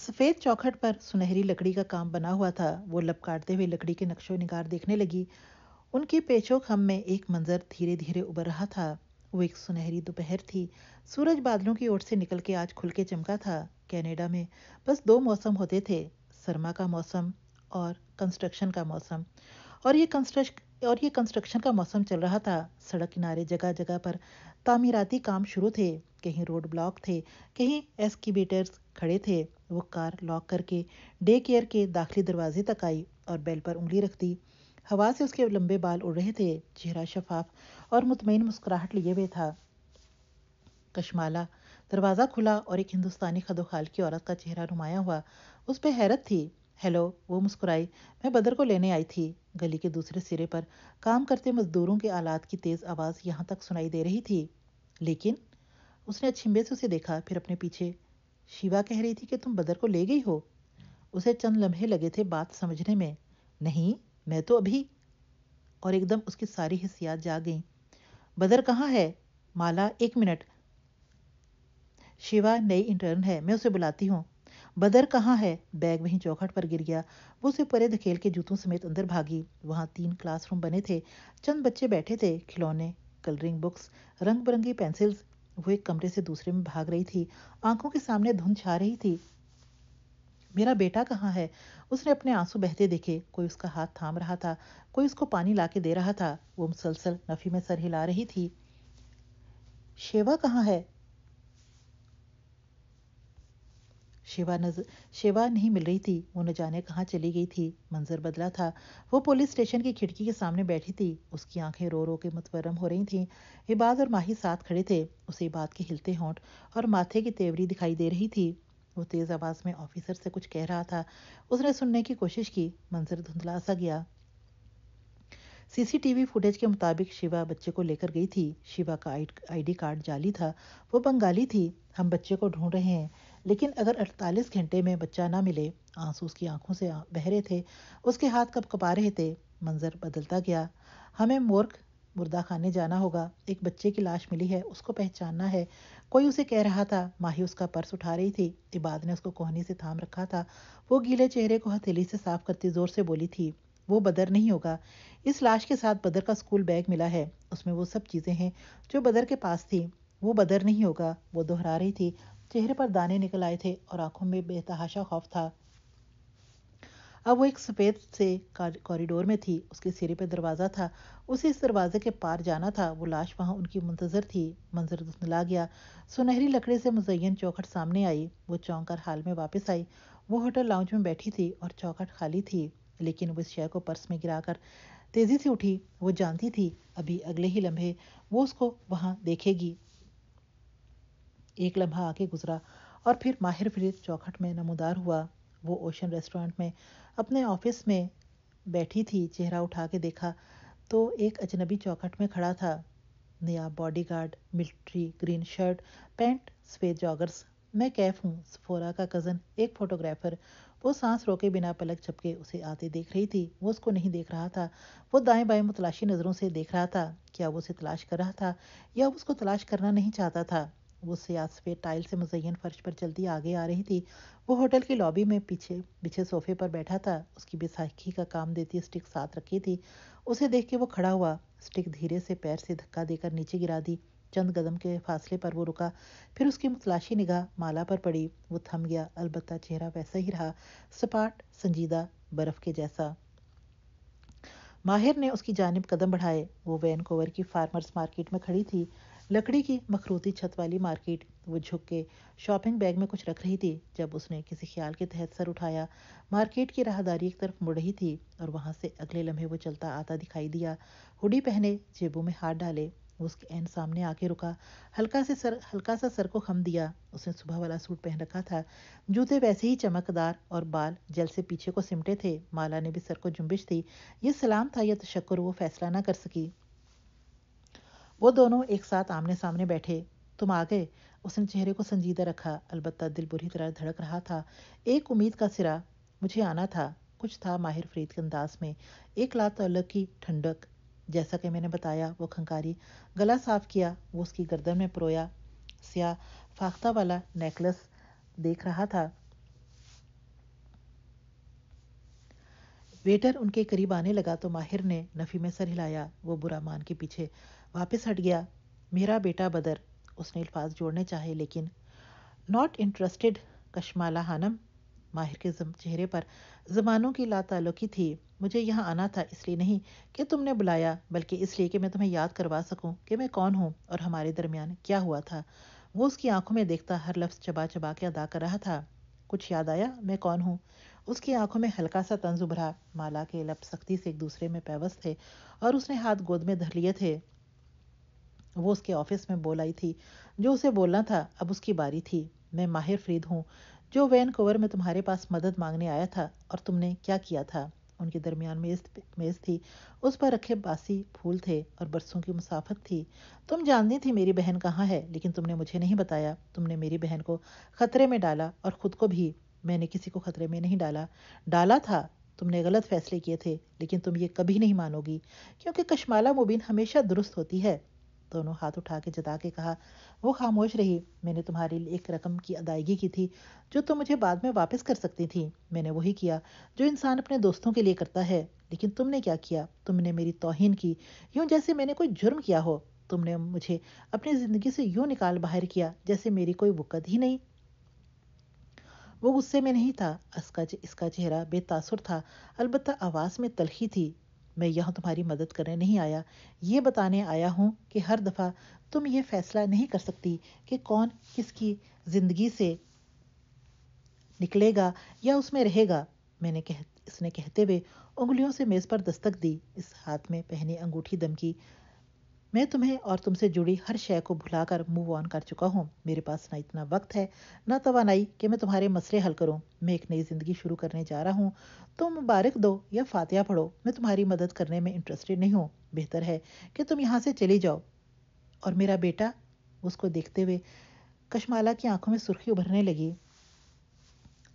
सफ़ेद चौखट पर सुनहरी लकड़ी का काम बना हुआ था वो लपकाटते हुए लकड़ी के नक्शो निकार देखने लगी उनके पेचो खम में एक मंजर धीरे धीरे उबर रहा था वो एक सुनहरी दोपहर थी सूरज बादलों की ओर से निकल के आज खुल के चमका था कैनेडा में बस दो मौसम होते थे सरमा का मौसम और कंस्ट्रक्शन का मौसम और ये कंस्ट्रक्श और ये कंस्ट्रक्शन का मौसम चल रहा था सड़क किनारे जगह जगह पर तामीराती काम शुरू थे कहीं रोड ब्लॉक थे कहीं एस्किबेटर्स खड़े थे वो कार लॉक करके डे केयर के दाखिली दरवाजे तक आई और बेल पर उंगली रख दी हवा से उसके लंबे बाल उड़ रहे थे चेहरा शफाफ और मुतमिन मुस्कुराहट लिए हुए था कशमाला दरवाज़ा खुला और एक हिंदुस्तानी खदोखाल की औरत का चेहरा नुमाया हुआ उस पर हैरत थी हेलो वो मुस्कुराई मैं बदर को लेने आई थी गली के दूसरे सिरे पर काम करते मजदूरों के आलात की तेज़ आवाज़ यहाँ तक सुनाई दे रही थी लेकिन उसने अछिम्बे से उसे देखा फिर अपने पीछे शिवा कह रही थी कि तुम बदर को ले गई हो उसे चंद लम्हे लगे थे बात समझने में नहीं मैं तो अभी और एकदम उसकी सारी हिस्सियात जाग गई बदर कहाँ है माला एक मिनट शिवा नई इंटर्न है मैं उसे बुलाती हूँ बदर कहाँ है बैग वहीं चौखट पर गिर गया वो उसे परे धकेल के जूतों समेत अंदर भागी वहाँ तीन क्लासरूम बने थे चंद बच्चे बैठे थे खिलौने कलरिंग बुक्स रंग बिरंगी पेंसिल्स वो एक कमरे से दूसरे में भाग रही थी आंखों के सामने धुंध छा रही थी मेरा बेटा कहाँ है उसने अपने आंसू बहते देखे कोई उसका हाथ थाम रहा था कोई उसको पानी ला दे रहा था वो मुसलसल नफी में सर हिला रही थी शेवा कहाँ है शिवा नजर शिवा नहीं मिल रही थी वो न जाने कहाँ चली गई थी मंजर बदला था वो पुलिस स्टेशन की खिड़की के सामने बैठी थी उसकी आंखें रो रो के मुतवरम हो रही थीं इबाद और माही साथ खड़े थे उसे इबाद के हिलते होंठ और माथे की तेवरी दिखाई दे रही थी वो तेज़ आवाज़ में ऑफिसर से कुछ कह रहा था उसने सुनने की कोशिश की मंजर धुंधला सा गया सीसीटीवी फुटेज के मुताबिक शिवा बच्चे को लेकर गई थी शिवा का आईडी कार्ड जाली था वो बंगाली थी हम बच्चे को ढूंढ रहे हैं लेकिन अगर 48 घंटे में बच्चा ना मिले आंसू उसकी आंखों से बह रहे थे उसके हाथ कप कपा रहे थे मंजर बदलता गया हमें मोर्ख मुर्दा खाने जाना होगा एक बच्चे की लाश मिली है उसको पहचानना है कोई उसे कह रहा था माही उसका पर्स उठा रही थी इबाद ने उसको कोहनी से थाम रखा था वो गीले चेहरे को हथेली से साफ करती जोर से बोली थी वो बदर नहीं होगा इस लाश के साथ बदर का स्कूल बैग मिला है उसमें वो सब चीज़ें हैं जो बदर के पास थी वो बदर नहीं होगा वो दोहरा रही थी चेहरे पर दाने निकल आए थे और आंखों में बेतहाशा खौफ था अब वो एक सफ़ेद से कॉरिडोर में थी उसके सिरे पर दरवाज़ा था उसे इस दरवाजे के पार जाना था वो लाश वहां उनकी मुंतज़र थी मंजर ला गया सुनहरी लकड़ी से मुजयन चौखट सामने आई वो चौंक कर हाल में वापस आई वो होटल लाउंज में बैठी थी और चौखट खाली थी लेकिन वो इस शय को पर्स में गिराकर तेज़ी से उठी वो जानती थी अभी अगले ही लम्हे वो उसको वहाँ देखेगी एक लम्हा आके गुजरा और फिर माहिर फ्रीज चौखट में नमोदार हुआ वो ओशन रेस्टोरेंट में अपने ऑफिस में बैठी थी चेहरा उठा के देखा तो एक अजनबी चौखट में खड़ा था नया bodyguard military green shirt pant सफ़ेद जॉगर्स मैं कैफ हूँ सफोरा का कज़न एक फ़ोटोग्राफ़र वो सांस रोके बिना पलक झपके उसे आते देख रही थी वो उसको नहीं देख रहा था वो दाएं बाएं मुतलाशी नज़रों से देख रहा था क्या वो उसे तलाश कर रहा था या वो उसको तलाश करना नहीं चाहता था वो सियास पे टाइल से मुजयन फर्श पर जल्दी आगे आ रही थी वो होटल की लॉबी में पीछे पीछे सोफे पर बैठा था उसकी बेसाखी का काम देती स्टिक साथ रखी थी उसे देख के वो खड़ा हुआ स्टिक धीरे से पैर से धक्का देकर नीचे गिरा दी चंद कदम के फासले पर वो रुका फिर उसकी मुतलाशी निगाह माला पर पड़ी वो थम गया अलबत्ता चेहरा वैसा ही रहा सपाट संजीदा बर्फ़ के जैसा माहिर ने उसकी जानब कदम बढ़ाए वो वैनकोवर की फार्मर्स मार्केट में खड़ी थी लकड़ी की मखरूती छत वाली मार्केट वो झुक के शॉपिंग बैग में कुछ रख रही थी जब उसने किसी ख्याल के तहत सर उठाया मार्केट की राहदारी एक तरफ मुड़ रही थी और वहां से अगले लम्हे वो चलता आता दिखाई दिया हुडी पहने जेबों में हाथ डाले वो उसके एन सामने आके रुका हल्का से सर हल्का सा सर को खम दिया उसने सुबह वाला सूट पहन रखा था जूते वैसे ही चमकदार और बाल जल से पीछे को सिमटे थे माला ने भी सर को जुम्बिश थी ये सलाम था या तशक्कर वो फैसला ना कर सकी वो दोनों एक साथ आमने सामने बैठे तुम आ गए उसने चेहरे को संजीदा रखा अलबत्ता दिल बुरी तरह धड़क रहा था एक उम्मीद का सिरा मुझे आना था कुछ था माहिर फरीद के अंदाज में एक लात अलग की ठंडक जैसा कि मैंने बताया वो खंकारी गला साफ किया वो उसकी गर्दन में परोया सिया फाख्ता वाला नेकलेस देख रहा था वेटर उनके करीब आने लगा तो माहिर ने नफ़ी में सर हिलाया वो बुरा मान के पीछे वापस हट गया मेरा बेटा बदर उसने अल्फाज जोड़ने चाहे लेकिन नॉट इंटरेस्टेड कश्माला हानम माहिर के चेहरे पर जमानों की लातालुकी थी मुझे यहाँ आना था इसलिए नहीं कि तुमने बुलाया बल्कि इसलिए कि मैं तुम्हें याद करवा सकूं कि मैं कौन हूँ और हमारे दरमियान क्या हुआ था वो उसकी आंखों में देखता हर लफ्ज़ चबा चबा के अदा कर रहा था कुछ याद आया मैं कौन हूँ उसकी आंखों में हल्का सा तंज उभरा माला के लब सख्ती से एक दूसरे में पैवस थे और उसने हाथ गोद में धर लिए थे वो उसके ऑफिस में बोल आई थी जो उसे बोलना था अब उसकी बारी थी मैं माहिर फरीद हूँ जो वैन कोवर में तुम्हारे पास मदद मांगने आया था और तुमने क्या किया था उनके दरमियान मेज मेज थी उस पर रखे बासी फूल थे और बरसों की मुसाफत थी तुम जानती थी मेरी बहन कहाँ है लेकिन तुमने मुझे नहीं बताया तुमने मेरी बहन को खतरे में डाला और खुद को भी मैंने किसी को खतरे में नहीं डाला डाला था तुमने गलत फैसले किए थे लेकिन तुम ये कभी नहीं मानोगी क्योंकि कशमाला मुबीन हमेशा दुरुस्त होती है दोनों हाथ उठा के जता के कहा वो खामोश रही मैंने तुम्हारी एक रकम की अदायगी की थी जो तुम मुझे बाद में वापस कर सकती थी मैंने वही किया जो इंसान अपने दोस्तों के लिए करता है लेकिन तुमने क्या किया तुमने मेरी तोहन की यूं जैसे मैंने कोई जुर्म किया हो तुमने मुझे अपनी ज़िंदगी से यूं निकाल बाहर किया जैसे मेरी कोई वक़्त ही नहीं वो गुस्से में नहीं था इसका इसका चेहरा बेतासुर था अलबत्त आवाज़ में तलखी थी मैं यहाँ तुम्हारी मदद करने नहीं आया ये बताने आया हूँ कि हर दफ़ा तुम ये फैसला नहीं कर सकती कि कौन किसकी ज़िंदगी से निकलेगा या उसमें रहेगा मैंने कह इसने कहते हुए उंगलियों से मेज़ पर दस्तक दी इस हाथ में पहनी अंगूठी दमकी मैं तुम्हें और तुमसे जुड़ी हर शय को भुलाकर मूव ऑन कर चुका हूँ मेरे पास ना इतना वक्त है ना तोानाई कि मैं तुम्हारे मसले हल करूँ मैं एक नई ज़िंदगी शुरू करने जा रहा हूँ तुम मुबारक दो या फातिया पढ़ो मैं तुम्हारी मदद करने में इंटरेस्टेड नहीं हूँ बेहतर है कि तुम यहाँ से चली जाओ और मेरा बेटा उसको देखते हुए कशमाला की आंखों में सुर्खी उभरने लगी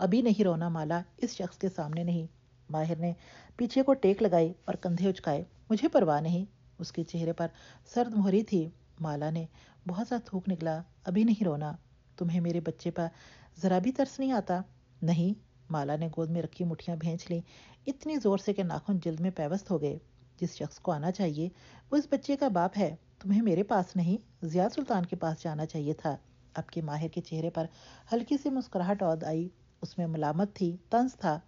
अभी नहीं रोना माला इस शख्स के सामने नहीं माहिर ने पीछे को टेक लगाई और कंधे उचकाए मुझे परवाह नहीं उसके चेहरे पर सर्द मोहरी थी माला ने बहुत सा थूक निकला अभी नहीं रोना तुम्हें मेरे बच्चे पर ज़रा भी तरस नहीं आता नहीं माला ने गोद में रखी मुठियाँ भेंच ली इतनी ज़ोर से कि नाखून जल्द में पैवस्त हो गए जिस शख्स को आना चाहिए वो इस बच्चे का बाप है तुम्हें मेरे पास नहीं जिया सुल्तान के पास जाना चाहिए था आपके माहिर के चेहरे पर हल्की सी मुस्कुराहट औद आई उसमें मलामत थी तंज था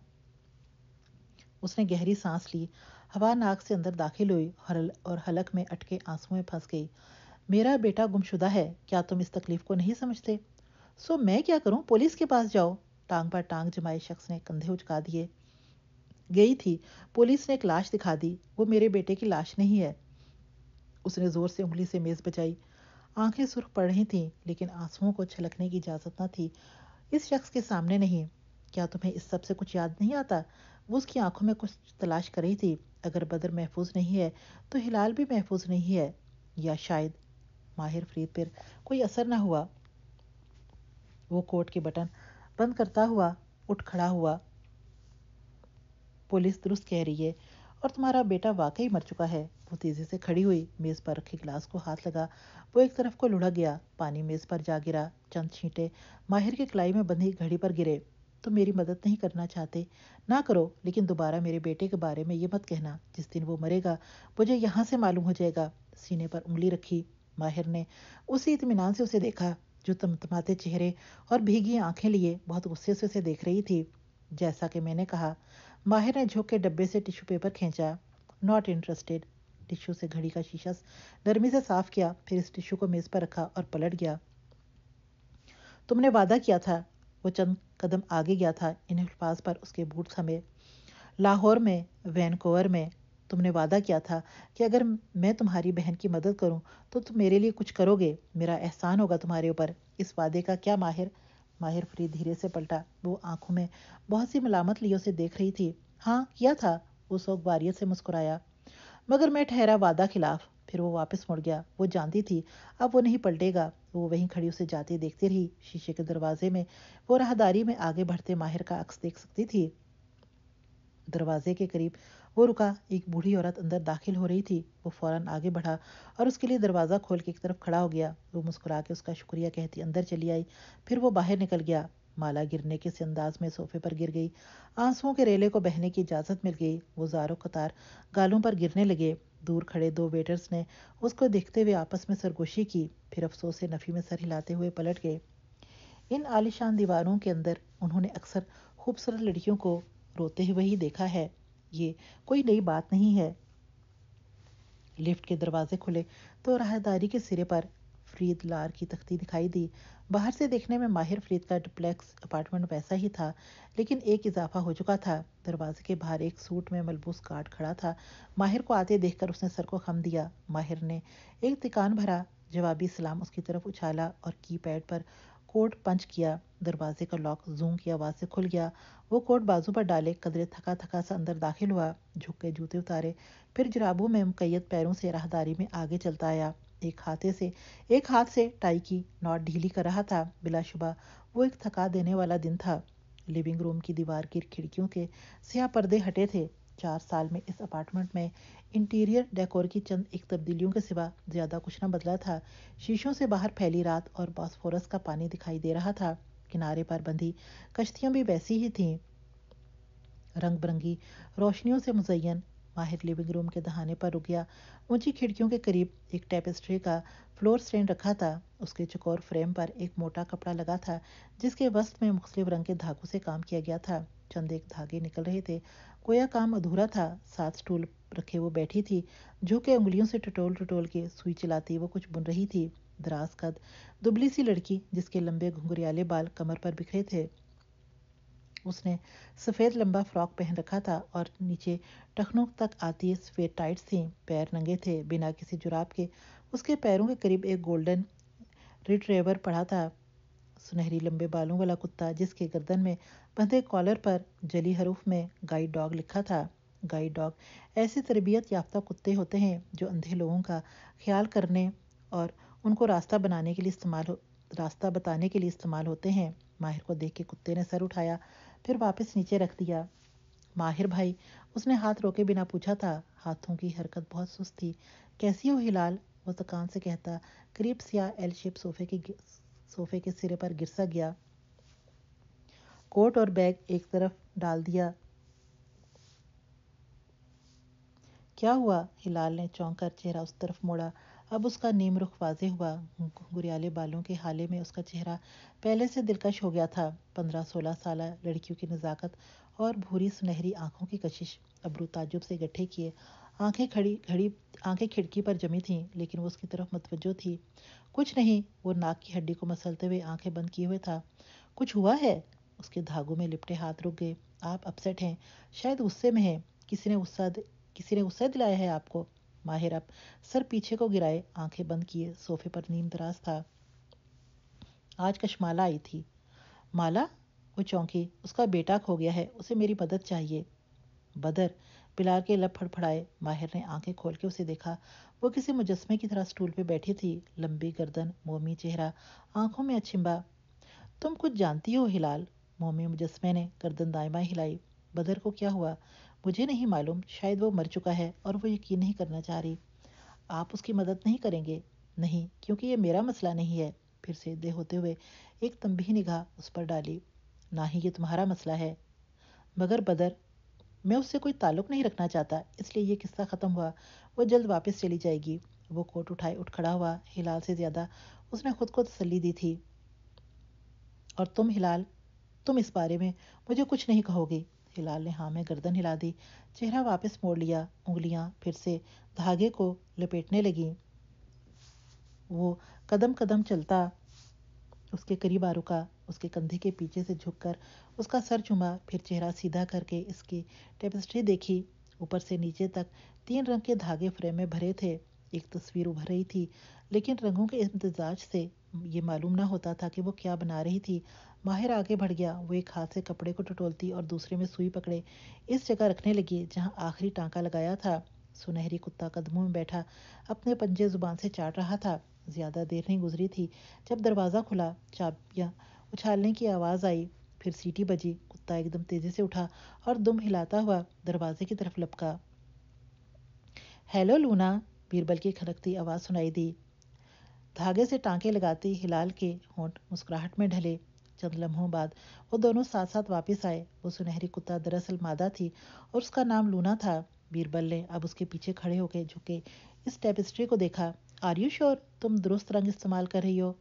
उसने गहरी सांस ली हवा नाक से अंदर दाखिल हुई और हलक में अटके आंसू में फंस गई मेरा बेटा गुमशुदा है क्या तुम इस तकलीफ को नहीं समझते सो मैं क्या करूं पुलिस के पास जाओ टांग पर टांग जमाए शख्स ने कंधे उचका दिए गई थी पुलिस ने एक लाश दिखा दी वो मेरे बेटे की लाश नहीं है उसने जोर से उंगली से मेज बचाई आंखें सुर्ख पड़ रही थीं लेकिन आंसुओं को छलकने की इजाज़त न थी इस शख्स के सामने नहीं क्या तुम्हें इस सब से कुछ याद नहीं आता वो उसकी आंखों में कुछ तलाश कर रही थी अगर बदर महफूज नहीं है तो हिलाल भी महफूज नहीं है या शायद माहिर फरीद पर कोई असर ना हुआ वो कोर्ट के बटन बंद करता हुआ उठ खड़ा हुआ पुलिस दुरुस्त कह रही है और तुम्हारा बेटा वाकई मर चुका है वो तेज़ी से खड़ी हुई मेज़ पर रखे गिलास को हाथ लगा वो एक तरफ को लुढ़क गया पानी मेज़ पर जा गिरा चंद छींटे माहिर के कलाई में बंधी घड़ी पर गिरे तुम तो मेरी मदद नहीं करना चाहते ना करो लेकिन दोबारा मेरे बेटे के बारे में ये मत कहना जिस दिन वो मरेगा मुझे यहाँ से मालूम हो जाएगा सीने पर उंगली रखी माहिर ने उसी इतमान से उसे देखा जो तमतमाते चेहरे और भीगी आंखें लिए बहुत गुस्से से उसे देख रही थी जैसा कि मैंने कहा माहिर ने झोंक के डब्बे से टिश्यू पेपर खींचा नॉट इंटरेस्टेड टिश्यू से घड़ी का शीशा नरमी से साफ किया फिर इस टिश्यू को मेज़ पर रखा और पलट गया तुमने वादा किया था वो चंद कदम आगे गया था इन अल्फाज पर उसके बूट थमे लाहौर में वैनकोवर में तुमने वादा किया था कि अगर मैं तुम्हारी बहन की मदद करूं तो तुम मेरे लिए कुछ करोगे मेरा एहसान होगा तुम्हारे ऊपर इस वादे का क्या माहिर माहिर फरीद धीरे से पलटा वो आंखों में बहुत सी मलामत लियो से देख रही थी हाँ किया था वो सौगवारियत से मुस्कुराया मगर मैं ठहरा वादा खिलाफ फिर वो वापस मुड़ गया वो जानती थी अब वो नहीं पलटेगा वो वहीं खड़ी उसे जाते देखती रही शीशे के दरवाजे में वो राहदारी में आगे बढ़ते माहिर का अक्स देख सकती थी दरवाजे के करीब वो रुका एक बूढ़ी औरत अंदर दाखिल हो रही थी वो फौरन आगे बढ़ा और उसके लिए दरवाज़ा खोल के एक तरफ खड़ा हो गया वो मुस्कुरा के उसका शुक्रिया कहती अंदर चली आई फिर वो बाहर निकल गया माला गिरने के अंदाज में सोफे पर गिर गई आंसुओं के रेले को बहने की इजाज़त मिल गई वो जारो कतार गालों पर गिरने लगे दूर खड़े दो वेटर्स ने उसको देखते हुए आपस में सरगोशी की फिर अफसोस से नफ़ी में सर हिलाते हुए पलट गए इन आलिशान दीवारों के अंदर उन्होंने अक्सर खूबसूरत लड़कियों को रोते हुए ही देखा है ये कोई नई बात नहीं है लिफ्ट के दरवाजे खुले तो राहदारी के सिरे पर फरीद लार की तख्ती दिखाई दी बाहर से देखने में माहिर फरीद का डिप्लेक्स अपार्टमेंट वैसा ही था लेकिन एक इजाफा हो चुका था दरवाजे के बाहर एक सूट में मलबूस गार्ड खड़ा था माहिर को आते देखकर उसने सर को खम दिया माहिर ने एक तिकान भरा जवाबी सलाम उसकी तरफ उछाला और कीपैड पर कोट पंच किया दरवाजे का लॉक जूम की आवाज़ से खुल गया वो कोट बाजू पर डाले कदरे थका थका सा अंदर दाखिल हुआ झुक के जूते उतारे फिर जराबों में मुकैद पैरों से राहदारी में आगे चलता आया एक हाथे से एक हाथ से टाई की नॉट ढीली कर रहा था बिलाशुबा वो एक थका देने वाला दिन था लिविंग रूम की दीवार की खिड़कियों के सिया पर्दे हटे थे चार साल में इस अपार्टमेंट में इंटीरियर डेकोर की चंद एक तब्दीलियों के सिवा ज़्यादा कुछ न बदला था शीशों से बाहर फैली रात और बॉस्फोरस का पानी दिखाई दे रहा था किनारे पर बंधी कश्तियां भी वैसी ही थीं रंग बिरंगी रोशनियों से मुजयन माहिर लिविंग रूम के दहाने पर रुक गया ऊंची खिड़कियों के करीब एक टेपेस्ट्री का फ्लोर स्टैंड रखा था उसके चकोर फ्रेम पर एक मोटा कपड़ा लगा था जिसके वस्त्र में मुख्तलिफ रंग के धागों से काम किया गया था चंद एक धागे निकल रहे थे कोया काम अधूरा था सात स्टूल रखे वो बैठी थी झुके उंगलियों से टटोल टटोल के सुई चलाती वो कुछ बुन रही थी दराज कद दुबली सी लड़की जिसके लंबे घुंघरियाले बाल कमर पर बिखरे थे उसने सफ़ेद लंबा फ्रॉक पहन रखा था और नीचे टखनों तक आती सफ़ेद टाइट थी पैर नंगे थे बिना किसी जुराब के उसके पैरों के करीब एक गोल्डन रिट्रेवर पड़ा था सुनहरी लंबे बालों वाला कुत्ता जिसके गर्दन में बंधे कॉलर पर जली हरूफ में गाइड डॉग लिखा था गाइड डॉग ऐसे तरबियत याफ्ता कुत्ते होते हैं जो अंधे लोगों का ख्याल करने और उनको रास्ता बनाने के लिए इस्तेमाल रास्ता बताने के लिए इस्तेमाल होते हैं माहिर को देख के कुत्ते ने सर उठाया फिर वापस नीचे रख दिया माहिर भाई उसने हाथ रोके बिना पूछा था हाथों की हरकत बहुत सुस्त थी कैसी हो हिलाल वो दुकान से कहता क्रिप्स या एल शेप सोफे के सोफे के सिरे पर गिरसा गया कोट और बैग एक तरफ डाल दिया क्या हुआ हिलाल ने चौंक कर चेहरा उस तरफ मोड़ा अब उसका नीम रुख वाजे हुआ गुरियाले बालों के हाले में उसका चेहरा पहले से दिलकश हो गया था पंद्रह सोलह साल लड़कियों की नज़ाकत और भूरी सुनहरी आंखों की कशिश अबरू ताजुब से इकट्ठे किए आंखें खड़ी खड़ी आंखें खिड़की पर जमी थीं लेकिन वो उसकी तरफ मतवजो थी कुछ नहीं वो नाक की हड्डी को मसलते हुए आंखें बंद किए हुए था कुछ हुआ है उसके धागों में लिपटे हाथ रुक गए आप अपसेट हैं शायद गुस्से में हैं किसी ने गुस्सा किसी ने गुस्सा दिलाया है आपको माहिर अब सर पीछे को गिराए आंखें बंद किए सोफे पर नींद दराज था आज कशमाला आई थी माला वो चौंकी उसका बेटा खो गया है उसे मेरी मदद चाहिए बदर पिलार के लब फड़फड़ाए माहिर ने आंखें खोल के उसे देखा वो किसी मुजस्मे की तरह स्टूल पे बैठी थी लंबी गर्दन मोमी चेहरा आंखों में अछिम्बा तुम कुछ जानती हो हिलाल मोमी मुजस्मे ने गर्दन दायमा हिलाई बदर को क्या हुआ मुझे नहीं मालूम शायद वो मर चुका है और वो यकीन नहीं करना चाह रही आप उसकी मदद नहीं करेंगे नहीं क्योंकि ये मेरा मसला नहीं है फिर से दे होते हुए एक तंबी निगाह उस पर डाली ना ही ये तुम्हारा मसला है मगर बदर मैं उससे कोई ताल्लुक़ नहीं रखना चाहता इसलिए ये किस्सा ख़त्म हुआ वो जल्द वापस चली जाएगी वो कोट उठाए उठ खड़ा हुआ हिलाल से ज़्यादा उसने खुद को तसली दी थी और तुम हिलाल तुम इस बारे में मुझे कुछ नहीं कहोगे हिलाल ने हाँ में गर्दन हिला दी चेहरा वापस मोड़ लिया उंगलियां फिर से धागे को लपेटने लगी वो कदम कदम चलता उसके करीब आ रुका उसके कंधे के पीछे से झुककर उसका सर चुमा फिर चेहरा सीधा करके इसकी टेपेस्ट्री देखी ऊपर से नीचे तक तीन रंग के धागे फ्रेम में भरे थे एक तस्वीर उभर रही थी लेकिन रंगों के इम्तजाज से ये मालूम ना होता था कि वो क्या बना रही थी माहिर आगे बढ़ गया वो एक हाथ से कपड़े को टटोलती और दूसरे में सुई पकड़े इस जगह रखने लगी जहाँ आखिरी टांका लगाया था सुनहरी कुत्ता कदमों में बैठा अपने पंजे जुबान से चाट रहा था ज़्यादा देर नहीं गुजरी थी जब दरवाज़ा खुला चाबियाँ उछालने की आवाज़ आई फिर सीटी बजी कुत्ता एकदम तेज़ी से उठा और दुम हिलाता हुआ दरवाजे की तरफ लपका हेलो लूना बीरबल की खनकती आवाज़ सुनाई दी धागे से टांके लगाती हिलाल के होंठ मुस्कुराहट में ढले चंद लम्हों बाद वो दोनों साथ साथ वापस आए वो सुनहरी कुत्ता दरअसल मादा थी और उसका नाम लूना था बीरबल ने अब उसके पीछे खड़े होकर झुके इस टेपिस्ट्री को देखा आर यू श्योर तुम दुरुस्त रंग इस्तेमाल कर रही हो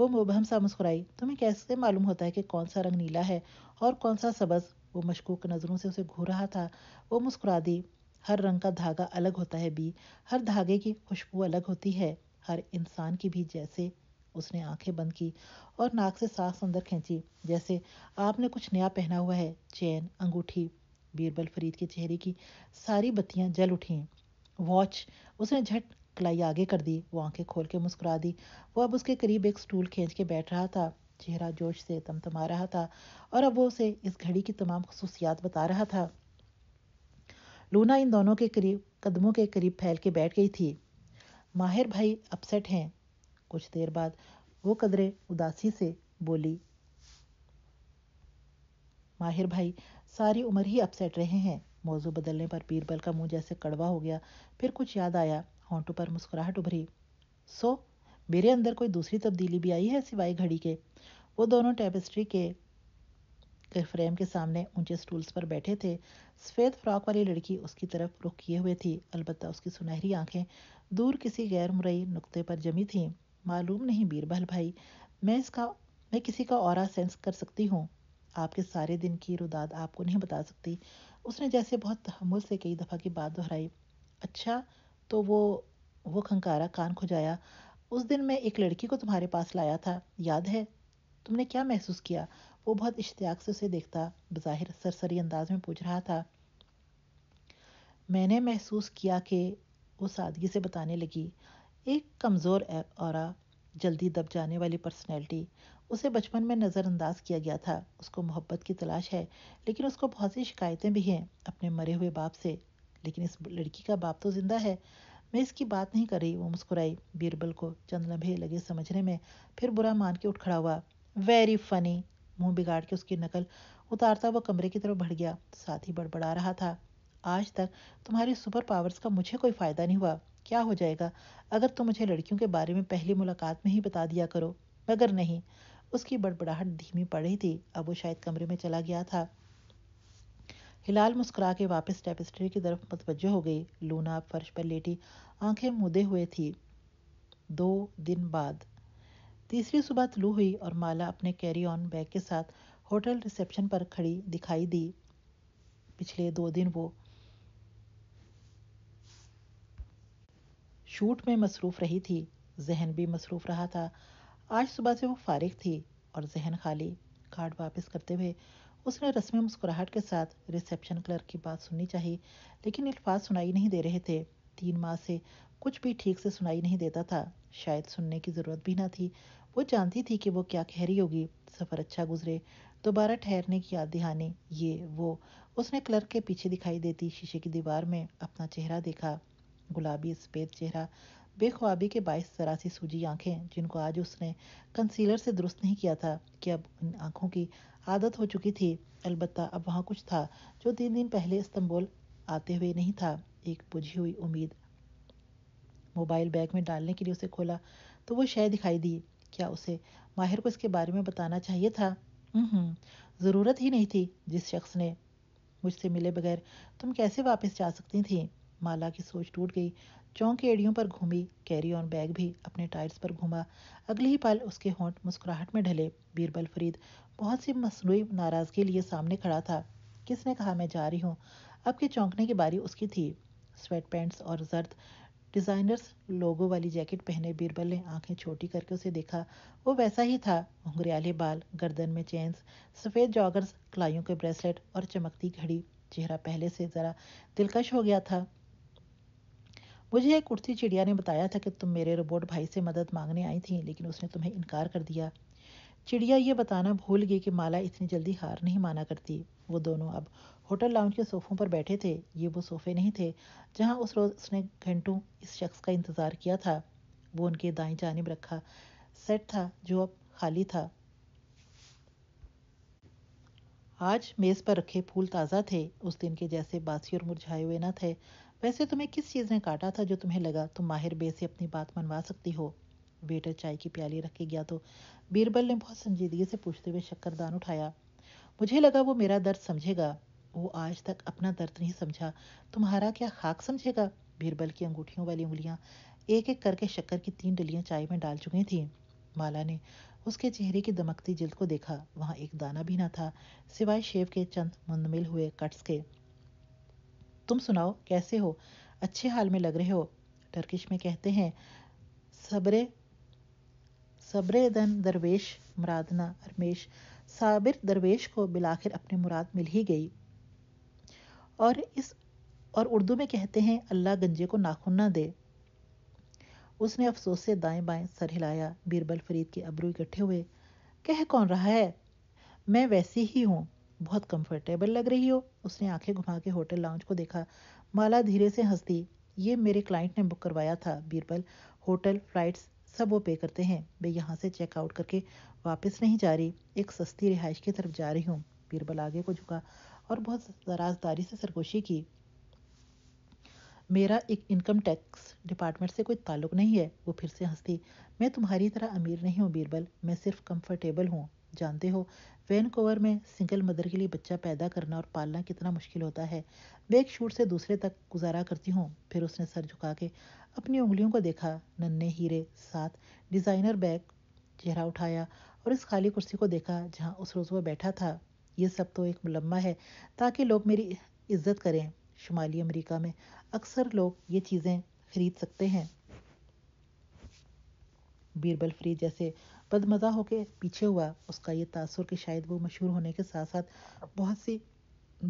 वो मुबहम सा मुस्कुराई तुम्हें कैसे मालूम होता है कि कौन सा रंग नीला है और कौन सा सबज वो मशकूक नज़रों से उसे घूर रहा था वो मुस्कुरा दी हर रंग का धागा अलग होता है बी हर धागे की खुशबू अलग होती है हर इंसान की भी जैसे उसने आंखें बंद की और नाक से सांस अंदर खींची जैसे आपने कुछ नया पहना हुआ है चैन अंगूठी बीरबल फरीद के चेहरे की सारी बत्तियां जल उठी वॉच उसने झट कलाई आगे कर दी वो आंखें खोल के मुस्कुरा दी वो अब उसके करीब एक स्टूल खींच के बैठ रहा था चेहरा जोश से तमतमा रहा था और अब वो उसे इस घड़ी की तमाम खसूसियात बता रहा था लूना इन दोनों के करीब कदमों के करीब फैल के बैठ गई थी माहिर भाई अपसेट हैं कुछ देर बाद वो कदरे उदासी से बोली माहिर भाई सारी उम्र ही अपसेट रहे हैं मौजू बदलने पर बीरबल का मुंह जैसे कड़वा हो गया फिर कुछ याद आया होंटों पर मुस्कुराहट उभरी सो मेरे अंदर कोई दूसरी तब्दीली भी आई है सिवाय घड़ी के वो दोनों टेपेस्ट्री के फ्रेम के सामने ऊंचे स्टूल्स पर बैठे थे सफ़ेद फ्रॉक वाली लड़की उसकी तरफ रुख किए हुए थी अलबत्ता उसकी सुनहरी आंखें दूर किसी गैर मुरई नुकते पर जमी थी मालूम नहीं बीरबल भाई मैं इसका मैं किसी का और सेंस कर सकती हूँ आपके सारे दिन की रुदाद आपको नहीं बता सकती उसने जैसे बहुत तहमुल से कई दफ़ा की बात दोहराई अच्छा तो वो वो खंकारा कान खुजाया उस दिन मैं एक लड़की को तुम्हारे पास लाया था याद है तुमने क्या महसूस किया वो बहुत इश्तियाक से उसे देखता बज़ाहिर सरसरी अंदाज में पूछ रहा था मैंने महसूस किया कि वो सादगी से बताने लगी एक कमज़ोर और जल्दी दब जाने वाली पर्सनैलिटी उसे बचपन में नज़रअंदाज किया गया था उसको मोहब्बत की तलाश है लेकिन उसको बहुत सी शिकायतें भी हैं अपने मरे हुए बाप से लेकिन इस लड़की का बाप तो ज़िंदा है मैं इसकी बात नहीं कर रही वो मुस्कुराई बीरबल को चंद लम्हे लगे समझने में फिर बुरा मान के उठ खड़ा हुआ वेरी फनी मुंह बिगाड़ के उसकी नकल उतारता वह कमरे की तरफ भड़ गया साथ ही बड़बड़ा रहा था आज तक तुम्हारी सुपर पावर्स का मुझे कोई फ़ायदा नहीं हुआ क्या हो जाएगा अगर तुम मुझे लड़कियों के बारे में पहली मुलाकात में ही बता दिया करो मगर नहीं उसकी बड़बड़ाहट धीमी पड़ रही थी अब वो शायद कमरे में चला गया था हिलाल मुस्कुरा के वापस टेपेस्ट्री की तरफ मतवजह हो गई लूना फर्श पर लेटी आंखें मुदे हुए थी दो दिन बाद तीसरी सुबह तलू हुई और माला अपने कैरी ऑन बैग के साथ होटल रिसेप्शन पर खड़ी दिखाई दी पिछले दो दिन वो शूट में मसरूफ़ रही थी जहन भी मसरूफ़ रहा था आज सुबह से वो फारिग थी और जहन खाली कार्ड वापस करते हुए उसने रस्म मुस्कुराहट के साथ रिसेप्शन क्लर्क की बात सुननी चाहिए लेकिन अल्फाज सुनाई नहीं दे रहे थे तीन माह से कुछ भी ठीक से सुनाई नहीं देता था शायद सुनने की ज़रूरत भी ना थी वो जानती थी कि वो क्या कह रही होगी सफ़र अच्छा गुजरे दोबारा ठहरने की याद दिहाने ये वो उसने क्लर्क के पीछे दिखाई देती शीशे की दीवार में अपना चेहरा देखा गुलाबी सफ़ेद चेहरा बेख्वाबी के बाईस सरासी सूजी आंखें जिनको आज उसने कंसीलर से दुरुस्त नहीं किया था कि अब उन आंखों की आदत हो चुकी थी अलबत् अब वहाँ कुछ था जो तीन दिन पहले इस्तंबुल आते हुए नहीं था एक बुझी हुई उम्मीद मोबाइल बैग में डालने के लिए उसे खोला तो वो शय दिखाई दी क्या उसे माहिर को इसके बारे में बताना चाहिए था ज़रूरत ही नहीं थी जिस शख्स ने मुझसे मिले बगैर तुम कैसे वापस जा सकती थी माला की सोच टूट गई चौंक एड़ियों पर घूमी कैरी ऑन बैग भी अपने टायर्स पर घूमा अगले ही पल उसके होंठ मुस्कुराहट में ढले बीरबल फरीद बहुत सी मसनू नाराज़गी लिए सामने खड़ा था किसने कहा मैं जा रही हूँ अब के चौंकने की बारी उसकी थी स्वेट पैंट्स और जर्द डिज़ाइनर्स लोगो वाली जैकेट पहने बीरबल ने आंखें छोटी करके उसे देखा वो वैसा ही था घुंघरियाले बाल गर्दन में चेन्स सफ़ेद जॉगर्स कलाइयों के ब्रेसलेट और चमकती घड़ी चेहरा पहले से ज़रा दिलकश हो गया था मुझे एक कुर्सी चिड़िया ने बताया था कि तुम मेरे रोबोट भाई से मदद मांगने आई थी लेकिन उसने तुम्हें इनकार कर दिया चिड़िया ये बताना भूल गई कि माला इतनी जल्दी हार नहीं माना करती वो दोनों अब होटल लाउंज के सोफ़ों पर बैठे थे ये वो सोफ़े नहीं थे जहाँ उस रोज़ उसने घंटों इस शख्स का इंतज़ार किया था वो उनके दाएं जानब रखा सेट था जो अब खाली था आज मेज़ पर रखे फूल ताज़ा थे उस दिन के जैसे बासी और मुरझाए हुए न थे वैसे तुम्हें किस चीज़ ने काटा था जो तुम्हें लगा तुम माहिर बे से अपनी बात मनवा सकती हो बेटा चाय की प्याली रखी गया तो बीरबल ने बहुत संजीदगी से पूछते हुए शक्करदान उठाया मुझे लगा वो मेरा दर्द समझेगा वो आज तक अपना दर्द नहीं समझा तुम्हारा क्या खाक समझेगा बीरबल की अंगूठियों वाली उंगलियां एक एक करके शक्कर की तीन डलियां चाय में डाल चुकी थी माला ने उसके चेहरे की दमकती जिल्द को देखा वहां एक दाना भी ना था सिवाय शेव के चंद मुंदमिल हुए कट्स के तुम सुनाओ कैसे हो अच्छे हाल में लग रहे हो टर्किश में कहते हैं सबरे सबरेदन दरवेश मुरादना अरमेश साबिर दरवेश को बिलाखिर अपनी मुराद मिल ही गई और इस और उर्दू में कहते हैं अल्लाह गंजे को नाखून ना दे उसने अफसोस से दाएं बाएं सर हिलाया बीरबल फरीद के अबरू इकट्ठे हुए कह कौन रहा है मैं वैसी ही हूँ बहुत कंफर्टेबल लग रही हो उसने आंखें घुमा के होटल लाउंज को देखा माला धीरे से हंसती ये मेरे क्लाइंट ने बुक करवाया था बीरबल होटल फ्लाइट्स सब वो पे करते हैं मैं यहाँ से चेकआउट करके वापस नहीं जा रही एक सस्ती रिहाइश की तरफ जा रही हूँ बीरबल आगे को झुका और बहुत राजदारी से सरगोशी की मेरा एक इनकम टैक्स डिपार्टमेंट से कोई ताल्लुक नहीं है वो फिर से हंसती मैं तुम्हारी तरह अमीर नहीं हूँ बीरबल मैं सिर्फ कंफर्टेबल हूँ जानते हो वैनकोवर में सिंगल मदर के लिए बच्चा पैदा करना और पालना कितना मुश्किल होता है मैं एक शूट से दूसरे तक गुजारा करती हूँ फिर उसने सर झुका के अपनी उंगलियों को देखा नन्हे हीरे साथ डिज़ाइनर बैग चेहरा उठाया और इस खाली कुर्सी को देखा जहाँ उस रोज़ वह बैठा था ये सब तो एक मुलम्मा है ताकि लोग मेरी इज्जत करें शुमाली अमरीका में अक्सर लोग ये चीज़ें खरीद सकते हैं बीरबल फ्री जैसे बदमज़ा होके पीछे हुआ उसका ये तासर कि शायद वो मशहूर होने के साथ साथ बहुत सी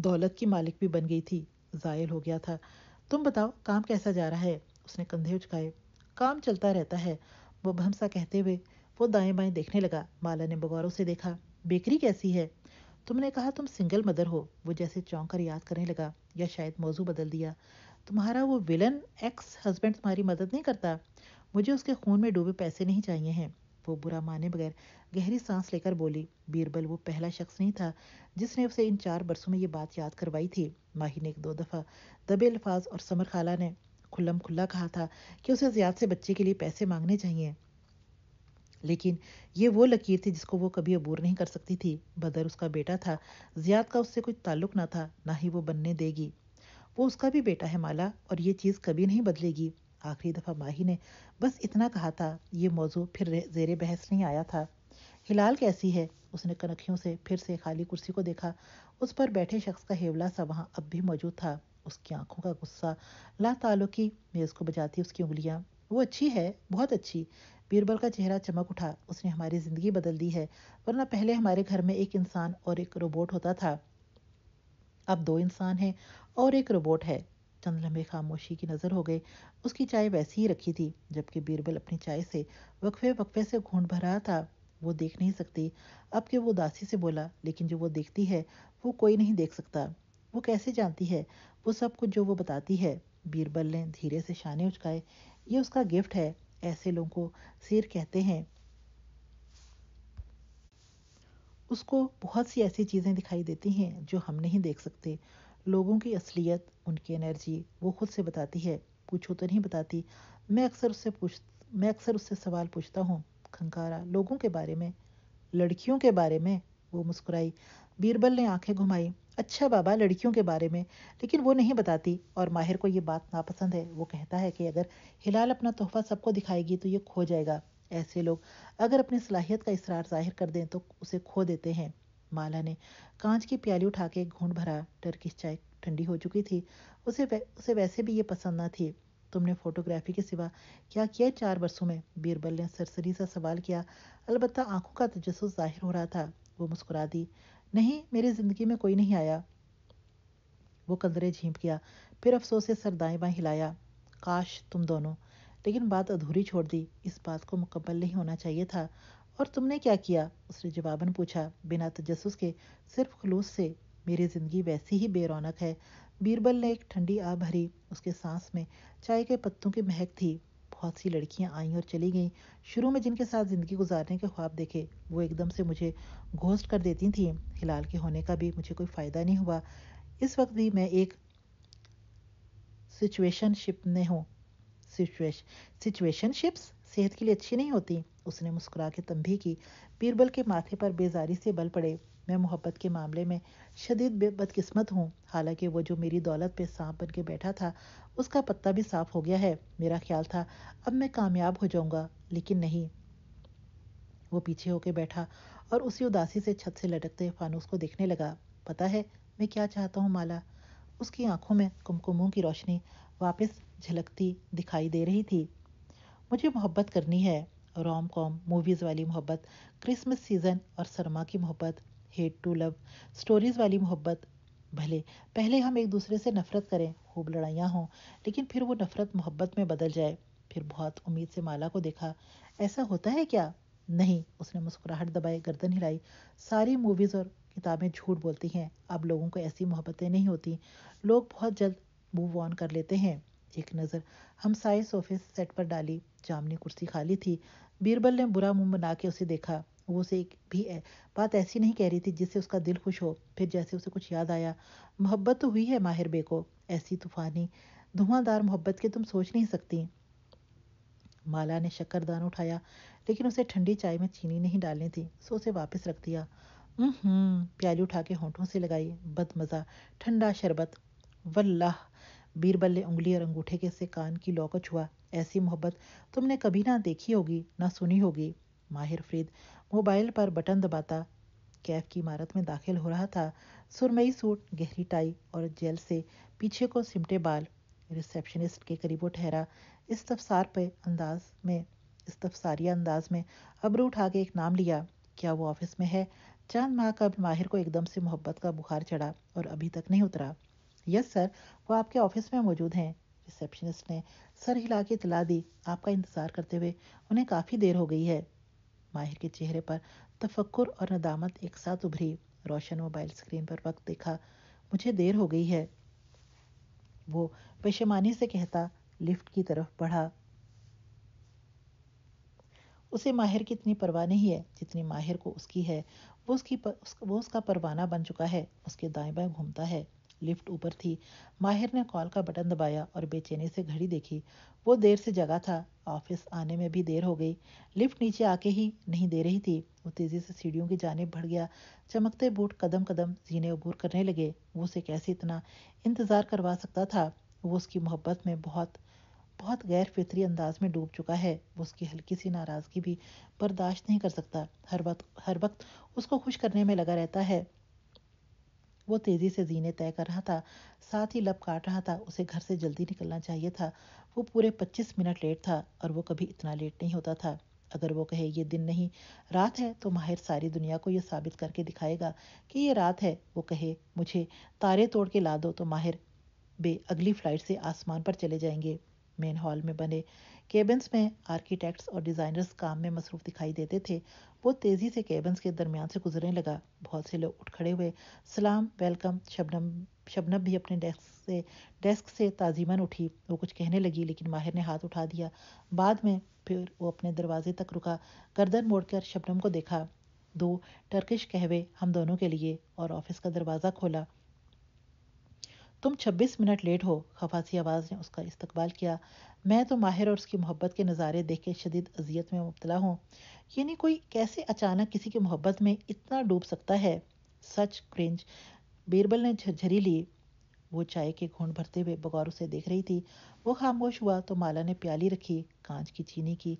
दौलत की मालिक भी बन गई थी जायल हो गया था तुम बताओ काम कैसा जा रहा है उसने कंधे उचकाए काम चलता रहता है वो भमसा कहते हुए वो दाएं बाएं देखने लगा माला ने बगौरों से देखा बेकरी कैसी है तुमने कहा तुम सिंगल मदर हो वो जैसे चौंक कर याद करने लगा या शायद मौजू बदल दिया तुम्हारा वो विलन एक्स हस्बैंड तुम्हारी मदद नहीं करता मुझे उसके खून में डूबे पैसे नहीं चाहिए हैं वो बुरा माने बगैर गहरी सांस लेकर बोली बीरबल वो पहला शख्स नहीं था जिसने उसे इन चार बरसों में ये बात याद करवाई थी माही ने एक दो दफ़ा दबे अल्फाज और समर खाला ने खुल्लम खुल्ला कहा था कि उसे ज्याद से बच्चे के लिए पैसे मांगने चाहिए लेकिन ये वो लकीर थी जिसको वो कभी अबूर नहीं कर सकती थी बदर उसका बेटा था जियाद का उससे कोई ताल्लुक ना था ना ही वो बनने देगी वो उसका भी बेटा है माला और ये चीज़ कभी नहीं बदलेगी आखिरी दफ़ा माही ने बस इतना कहा था ये मौजू फिर जेर बहस नहीं आया था हिलाल कैसी है उसने कनखियों से फिर से खाली कुर्सी को देखा उस पर बैठे शख्स का हेवला सा वहाँ अब भी मौजूद था उसकी आंखों का गुस्सा ला की मेज़ को बजाती उसकी उंगलियाँ वो अच्छी है बहुत अच्छी बीरबल का चेहरा चमक उठा उसने हमारी ज़िंदगी बदल दी है वरना पहले हमारे घर में एक इंसान और एक रोबोट होता था अब दो इंसान हैं और एक रोबोट है चंद लम्बे खामोशी की नज़र हो गई उसकी चाय वैसी ही रखी थी जबकि बीरबल अपनी चाय से वक्फे वक्फे से घूंढ भर रहा था वो देख नहीं सकती अब के वो दासी से बोला लेकिन जो वो देखती है वो कोई नहीं देख सकता वो कैसे जानती है वो सब कुछ जो वो बताती है बीरबल ने धीरे से शाने उचकाए ये उसका गिफ्ट है ऐसे लोगों को सिर कहते हैं उसको बहुत सी ऐसी चीज़ें दिखाई देती हैं जो हम नहीं देख सकते लोगों की असलियत उनकी एनर्जी वो खुद से बताती है पूछो तो नहीं बताती मैं अक्सर उससे पूछ मैं अक्सर उससे सवाल पूछता हूँ खंकारा लोगों के बारे में लड़कियों के बारे में वो मुस्कुराई बीरबल ने आंखें घुमाई अच्छा बाबा लड़कियों के बारे में लेकिन वो नहीं बताती और माहिर को ये बात नापसंद है वो कहता है कि अगर हिलाल अपना तोहफा सबको दिखाएगी तो ये खो जाएगा ऐसे लोग अगर अपनी सलाहियत का इसरार जाहिर कर दें तो उसे खो देते हैं माला ने कांच की प्याली उठा के घूंढ घूंट भरा टर्किश चाय ठंडी हो चुकी थी उसे वै, उसे वैसे भी ये पसंद ना थी तुमने फोटोग्राफी के सिवा क्या किया चार वर्षों में बीरबल ने सरसरी सा सवाल किया अलबत्ता आंखों का तजस जाहिर हो रहा था वो मुस्कुरा दी नहीं मेरी जिंदगी में कोई नहीं आया वो कंधरे झीप गया फिर अफसोस से सर बाएं हिलाया काश तुम दोनों लेकिन बात अधूरी छोड़ दी इस बात को मुकम्मल नहीं होना चाहिए था और तुमने क्या किया उसने जवाबन पूछा बिना तजस्स के सिर्फ खलूस से मेरी ज़िंदगी वैसी ही बेरौनक है बीरबल ने एक ठंडी आ भरी उसके सांस में चाय के पत्तों की महक थी बहुत सी लड़कियां आईं और चली गईं शुरू में जिनके साथ ज़िंदगी गुजारने के ख्वाब देखे वो एकदम से मुझे घोस्ट कर देती थीं हिलाल के होने का भी मुझे कोई फ़ायदा नहीं हुआ इस वक्त भी मैं एक सिचुएशनशिप में हूँ सिचुएशनशिप्स सेहत के लिए अच्छी नहीं होती उसने मुस्कुरा के तंभी की बीरबल के माथे पर बेजारी से बल पड़े मैं मोहब्बत के मामले में शदीद बदकिस्मत हूँ हालांकि वो जो मेरी दौलत पे सांप बन के बैठा था उसका पत्ता भी साफ हो गया है मेरा ख्याल था अब मैं कामयाब हो जाऊंगा लेकिन नहीं वो पीछे होके बैठा और उसी उदासी से छत से लटकते फानूस को देखने लगा पता है मैं क्या चाहता हूँ माला उसकी आंखों में कुमकुमों की रोशनी वापस झलकती दिखाई दे रही थी मुझे मोहब्बत करनी है रोम कॉम मूवीज़ वाली मोहब्बत क्रिसमस सीज़न और सरमा की मोहब्बत हेट टू लव स्टोरीज़ वाली मोहब्बत भले पहले हम एक दूसरे से नफ़रत करें खूब लड़ाइयाँ हों लेकिन फिर वो नफ़रत मोहब्बत में बदल जाए फिर बहुत उम्मीद से माला को देखा ऐसा होता है क्या नहीं उसने मुस्कुराहट दबाए गर्दन हिलाई सारी मूवीज़ और किताबें झूठ बोलती हैं अब लोगों को ऐसी मोहब्बतें नहीं होती लोग बहुत जल्द मूव ऑन कर लेते हैं एक नज़र हम साइंस ऑफिस सेट पर डाली जामनी कुर्सी खाली थी बीरबल ने बुरा मुंह बना के उसे देखा वो उसे एक भी है। बात ऐसी नहीं कह रही थी जिससे उसका दिल खुश हो फिर जैसे उसे कुछ याद आया मोहब्बत तो हुई है माहिर बे को ऐसी तूफानी धुआंधार मोहब्बत के तुम सोच नहीं सकती माला ने शक्करदान उठाया लेकिन उसे ठंडी चाय में चीनी नहीं डालनी थी सो उसे वापस रख दिया प्याली उठा के होंठों से लगाई बदमज़ा ठंडा शरबत वल्लाह बीरबल ने उंगली और अंगूठे के से कान की लौक छुआ ऐसी मोहब्बत तुमने कभी ना देखी होगी ना सुनी होगी माहिर फरीद मोबाइल पर बटन दबाता कैफ की इमारत में दाखिल हो रहा था सुरमई सूट गहरी टाई और जेल से पीछे को सिमटे बाल रिसेप्शनिस्ट के करीब वो ठहरा तफसार पे अंदाज में इस तफसारिया अंदाज में अबरू उठा के एक नाम लिया क्या वो ऑफिस में है चांद माह का माहिर को एकदम से मोहब्बत का बुखार चढ़ा और अभी तक नहीं उतरा यस सर वो आपके ऑफिस में मौजूद हैं रिसेप्शनिस्ट ने सर हिला के इतला दी आपका इंतज़ार करते हुए उन्हें काफ़ी देर हो गई है माहिर के चेहरे पर तफक्र और नदामत एक साथ उभरी रोशन मोबाइल स्क्रीन पर वक्त देखा मुझे देर हो गई है वो पेशेमानी से कहता लिफ्ट की तरफ बढ़ा उसे माहिर की इतनी परवाह नहीं है जितनी माहिर को उसकी है वो उसकी पर, उस, वो उसका परवाना बन चुका है उसके दाएं बाएं घूमता है लिफ्ट ऊपर थी माहिर ने कॉल का बटन दबाया और बेचैनी से घड़ी देखी वो देर से जगा था ऑफिस आने में भी देर हो गई लिफ्ट नीचे आके ही नहीं दे रही थी वो तेज़ी से सीढ़ियों की जानब बढ़ गया चमकते बूट कदम कदम जीने अबूर करने लगे वो उसे कैसे इतना इंतज़ार करवा सकता था वो उसकी मोहब्बत में बहुत बहुत गैर फितरी अंदाज में डूब चुका है वो उसकी हल्की सी नाराज़गी भी बर्दाश्त नहीं कर सकता हर वक्त हर वक्त उसको खुश करने में लगा रहता है वो तेज़ी से जीने तय कर रहा था साथ ही लप काट रहा था उसे घर से जल्दी निकलना चाहिए था वो पूरे 25 मिनट लेट था और वो कभी इतना लेट नहीं होता था अगर वो कहे ये दिन नहीं रात है तो माहिर सारी दुनिया को ये साबित करके दिखाएगा कि ये रात है वो कहे मुझे तारे तोड़ के ला दो तो माहिर बे अगली फ्लाइट से आसमान पर चले जाएंगे मेन हॉल में बने केबिन्स में आर्किटेक्ट्स और डिज़ाइनर्स काम में मसरूफ दिखाई देते थे वो तेज़ी से केबिन्स के दरमियान से गुजरने लगा बहुत से लोग उठ खड़े हुए सलाम वेलकम शबनम शबनम भी अपने डेस्क से डेस्क से ताजीमन उठी वो कुछ कहने लगी लेकिन माहिर ने हाथ उठा दिया बाद में फिर वो अपने दरवाजे तक रुका गर्दन मोड़कर शबनम को देखा दो टर्किश कहवे हम दोनों के लिए और ऑफिस का दरवाज़ा खोला तुम छब्बीस मिनट लेट हो खफासी आवाज़ ने उसका इस्तकबाल किया मैं तो माहिर और उसकी मोहब्बत के नज़ारे देख के शदीद अजियत में मुबतला हूँ यानी कोई कैसे अचानक किसी की मोहब्बत में इतना डूब सकता है सच क्रिंज बीरबल ने झरझरी ली वो चाय के घूंढ भरते हुए बगौर उसे देख रही थी वो खामोश हुआ तो माला ने प्याली रखी कांच की चीनी की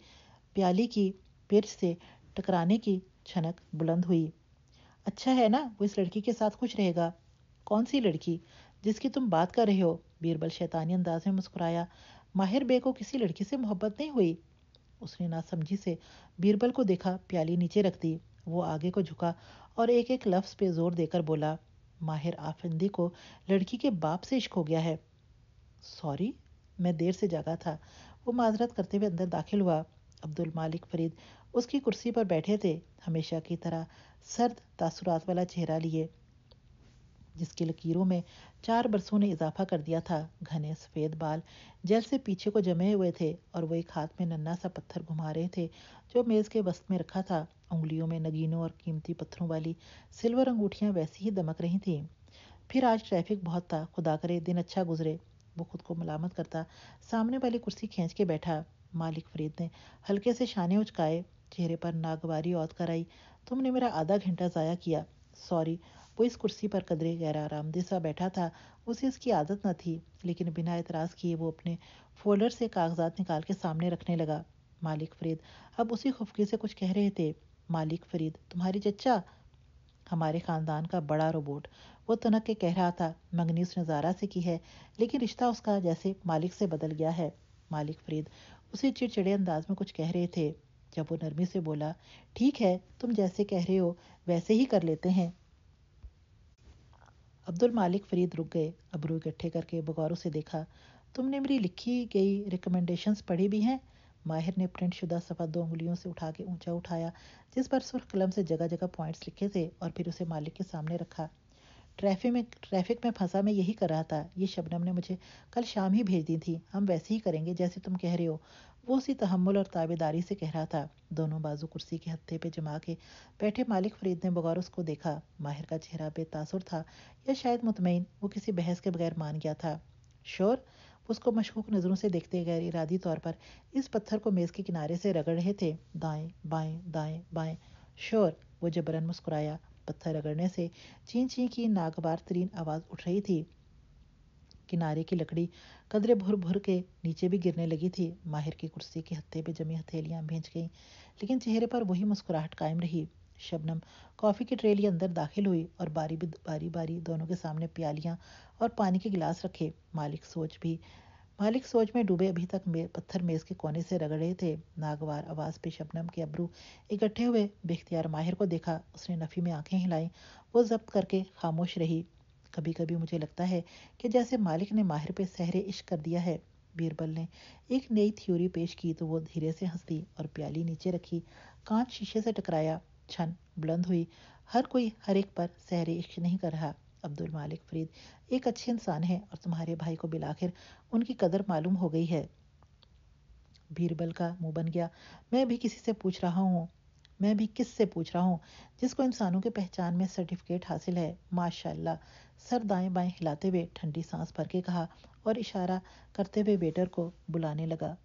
प्याली की पिर से टकराने की छनक बुलंद हुई अच्छा है ना वो इस लड़की के साथ खुश रहेगा कौन सी लड़की जिसकी तुम बात कर रहे हो बीरबल शैतानी अंदाज में मुस्कुराया माहिर बे को किसी लड़की से मोहब्बत नहीं हुई उसने ना समझी से बीरबल को देखा प्याली नीचे रख दी वो आगे को झुका और एक एक लफ्ज़ पे जोर देकर बोला माहिर आफिंदी को लड़की के बाप से इश्क हो गया है सॉरी मैं देर से जागा था वो माजरत करते हुए अंदर दाखिल हुआ अब्दुल मालिक फरीद उसकी कुर्सी पर बैठे थे हमेशा की तरह सर्द तासुरात वाला चेहरा लिए जिसकी लकीरों में चार बरसों ने इजाफा कर दिया था घने सफ़ेद बाल जेल से पीछे को जमे हुए थे और वो एक हाथ में नन्ना सा पत्थर घुमा रहे थे जो मेज़ के वस्त में रखा था उंगलियों में नगीनों और कीमती पत्थरों वाली सिल्वर अंगूठियाँ वैसी ही दमक रही थीं फिर आज ट्रैफिक बहुत था खुदा करे दिन अच्छा गुजरे वो खुद को मलामत करता सामने वाली कुर्सी खींच के बैठा मालिक फरीद ने हल्के से शाने उचकाए चेहरे पर नागवारी औद कराई तुमने मेरा आधा घंटा ज़ाया किया सॉरी वो इस कुर्सी पर कदरे गहरा आरामदेह सा बैठा था उसे इसकी आदत न थी लेकिन बिना एतराज़ किए वो अपने फोल्डर से कागजात निकाल के सामने रखने लगा मालिक फरीद अब उसी खुफकी से कुछ कह रहे थे मालिक फरीद तुम्हारी चचा हमारे ख़ानदान का बड़ा रोबोट वो तनक के कह रहा था मंगनी उसने जारा से की है लेकिन रिश्ता उसका जैसे मालिक से बदल गया है मालिक फरीद उसी चिड़चिड़े अंदाज में कुछ कह रहे थे जब वो नरमी से बोला ठीक है तुम जैसे कह रहे हो वैसे ही कर लेते हैं अब्दुल मालिक फरीद रुक गए अबरू इकट्ठे करके बगौरों से देखा तुमने मेरी लिखी गई रिकमेंडेशंस पढ़ी भी हैं माहिर ने प्रिंट शुदा सफ़ा दो उंगलियों से उठा के ऊंचा उठाया जिस पर सुर्ख कलम से जगह जगह पॉइंट्स लिखे थे और फिर उसे मालिक के सामने रखा ट्रैफिक में ट्रैफिक में फंसा मैं यही कर रहा था ये शबनम ने मुझे कल शाम ही भेज दी थी हम वैसे ही करेंगे जैसे तुम कह रहे हो वो उसी तहमुल और ताबेदारी से कह रहा था दोनों बाजू कुर्सी के हत्थे पे जमा के बैठे मालिक फरीद ने बगौर उसको देखा माहिर का चेहरा बेतासुर था या शायद मुतमिन वो किसी बहस के बगैर मान गया था शोर उसको मशकूक नज़रों से देखते गैर इरादी तौर पर इस पत्थर को मेज़ के किनारे से रगड़ रहे थे दाएं बाएं दाएं बाएं शोर वो जबरन मुस्कुराया पत्थर रगड़ने से चीं चीं की नागवार तरीन आवाज़ उठ रही थी किनारे की लकड़ी कदरे भुर भुर के नीचे भी गिरने लगी थी माहिर की कुर्सी के हत्थे पे जमी हथेलियां भेज गईं लेकिन चेहरे पर वही मुस्कुराहट कायम रही शबनम कॉफ़ी की ट्रेली अंदर दाखिल हुई और बारी बारी बारी दोनों के सामने प्यालियाँ और पानी के गिलास रखे मालिक सोच भी मालिक सोच में डूबे अभी तक मे, पत्थर मेज के कोने से रगड़े थे नागवार आवाज़ पे शबनम के अबरू इकट्ठे हुए बेख्तियार माहिर को देखा उसने नफ़ी में आंखें हिलाई वो जब्त करके खामोश रही कभी कभी मुझे लगता है कि जैसे मालिक ने माहिर पे सहरे इश्क कर दिया है बीरबल ने एक नई थ्योरी पेश की तो वो धीरे से हंसती और प्याली नीचे रखी कांच शीशे से टकराया छन बुलंद हुई हर कोई हर एक पर सहरे इश्क नहीं कर रहा अब्दुल मालिक फरीद एक अच्छे इंसान है और तुम्हारे भाई को बिलाखिर उनकी कदर मालूम हो गई है बीरबल का मुंह बन गया मैं भी किसी से पूछ रहा हूँ मैं भी किससे पूछ रहा हूँ जिसको इंसानों के पहचान में सर्टिफिकेट हासिल है माशाल्लाह सर दाएं बाएं हिलाते हुए ठंडी सांस भर के कहा और इशारा करते हुए वेटर को बुलाने लगा